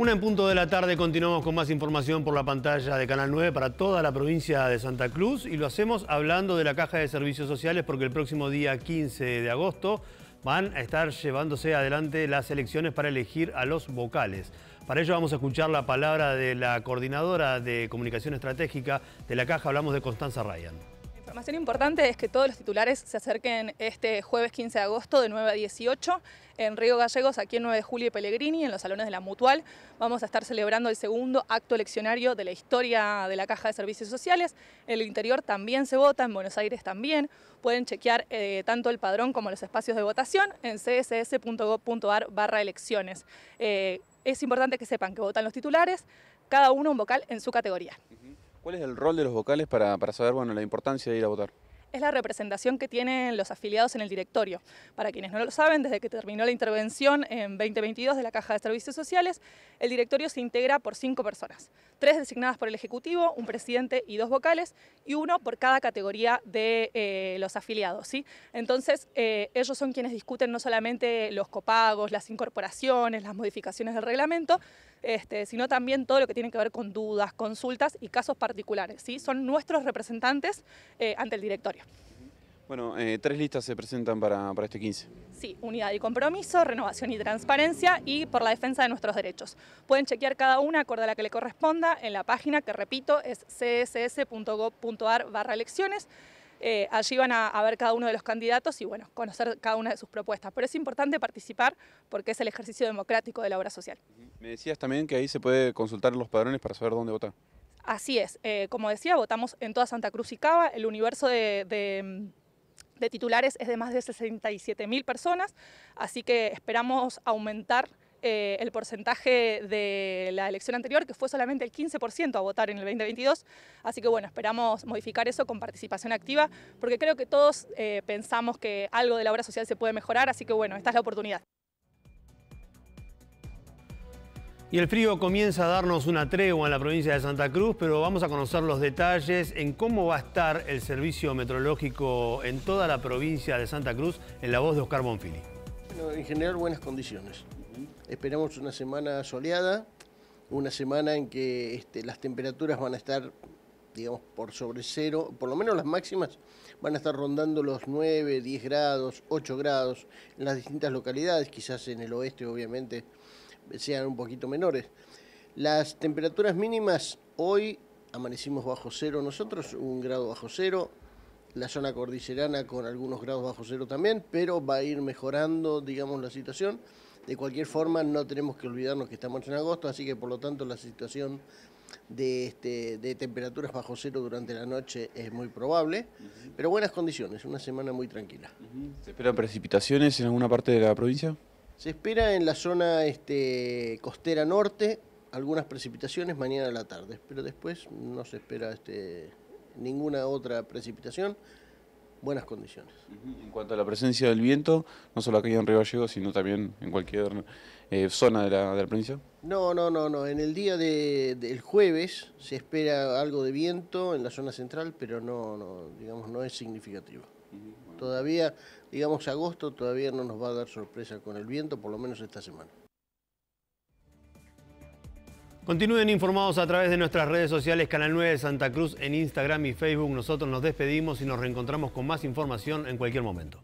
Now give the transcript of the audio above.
Una en punto de la tarde continuamos con más información por la pantalla de Canal 9 para toda la provincia de Santa Cruz y lo hacemos hablando de la Caja de Servicios Sociales porque el próximo día 15 de agosto van a estar llevándose adelante las elecciones para elegir a los vocales. Para ello vamos a escuchar la palabra de la coordinadora de comunicación estratégica de la Caja, hablamos de Constanza Ryan información importante es que todos los titulares se acerquen este jueves 15 de agosto de 9 a 18 en Río Gallegos, aquí en 9 de julio y Pellegrini, en los salones de la Mutual. Vamos a estar celebrando el segundo acto eleccionario de la historia de la Caja de Servicios Sociales. En el interior también se vota, en Buenos Aires también. Pueden chequear eh, tanto el padrón como los espacios de votación en css.gov.ar barra elecciones. Eh, es importante que sepan que votan los titulares, cada uno un vocal en su categoría. ¿Cuál es el rol de los vocales para, para saber bueno, la importancia de ir a votar? es la representación que tienen los afiliados en el directorio. Para quienes no lo saben, desde que terminó la intervención en 2022 de la Caja de Servicios Sociales, el directorio se integra por cinco personas, tres designadas por el Ejecutivo, un presidente y dos vocales, y uno por cada categoría de eh, los afiliados. ¿sí? Entonces, eh, ellos son quienes discuten no solamente los copagos, las incorporaciones, las modificaciones del reglamento, este, sino también todo lo que tiene que ver con dudas, consultas y casos particulares. ¿sí? Son nuestros representantes eh, ante el directorio. Bueno, eh, tres listas se presentan para, este 15. Sí, unidad y compromiso, renovación y transparencia y por la defensa de nuestros derechos. Pueden chequear cada una acorde a la que le corresponda en la página que, repito, es css.gov.ar barra elecciones. Eh, allí van a, a, ver cada uno de los candidatos y, bueno, conocer cada una de sus propuestas. Pero es importante participar porque es el ejercicio democrático de la obra social. Me decías también que ahí se puede consultar los padrones para saber dónde votar. Así es, eh, como decía, votamos en toda Santa Cruz y Cava, el universo de, titulares es de más de 67 mil personas, así que esperamos aumentar eh, el porcentaje de la elección anterior, que fue solamente el 15% a votar en el 2022. Así que bueno, esperamos modificar eso con participación activa, porque creo que todos eh, pensamos que algo de la obra social se puede mejorar, así que bueno, esta es la oportunidad. Y el frío comienza a darnos una tregua en la provincia de Santa Cruz, pero vamos a conocer los detalles en cómo va a estar el servicio meteorológico en toda la provincia de Santa Cruz en la voz de Oscar Bonfili. Bueno, en general buenas condiciones. Esperamos una semana soleada, una semana en que este, las temperaturas van a estar, digamos, por sobre cero, por lo menos las máximas van a estar rondando los 9, 10 grados, 8 grados en las distintas localidades, quizás en el oeste obviamente sean un poquito menores. Las temperaturas mínimas hoy amanecimos bajo cero nosotros, un grado bajo cero, la zona cordillerana con algunos grados bajo cero también, pero va a ir mejorando, digamos, la situación. De cualquier forma, no tenemos que olvidarnos que estamos en agosto, así que por lo tanto la situación de, este, de temperaturas bajo cero durante la noche es muy probable, pero buenas condiciones, una semana muy tranquila. ¿Se esperan precipitaciones en alguna parte de la provincia? Se espera en la zona este, costera norte algunas precipitaciones mañana a la tarde, pero después no se espera este, ninguna otra precipitación. Buenas condiciones. En cuanto a la presencia del viento, no solo aquí en Río sino también en cualquier eh, zona de la, provincia. No, no, no, no. En el día del jueves se espera algo de viento en la zona central, pero no, no, digamos, no es significativo todavía, digamos agosto, todavía no nos va a dar sorpresa con el viento, por lo menos esta semana. Continúen informados a través de nuestras redes sociales, Canal 9 de Santa Cruz en Instagram y Facebook. Nosotros nos despedimos y nos reencontramos con más información en cualquier momento.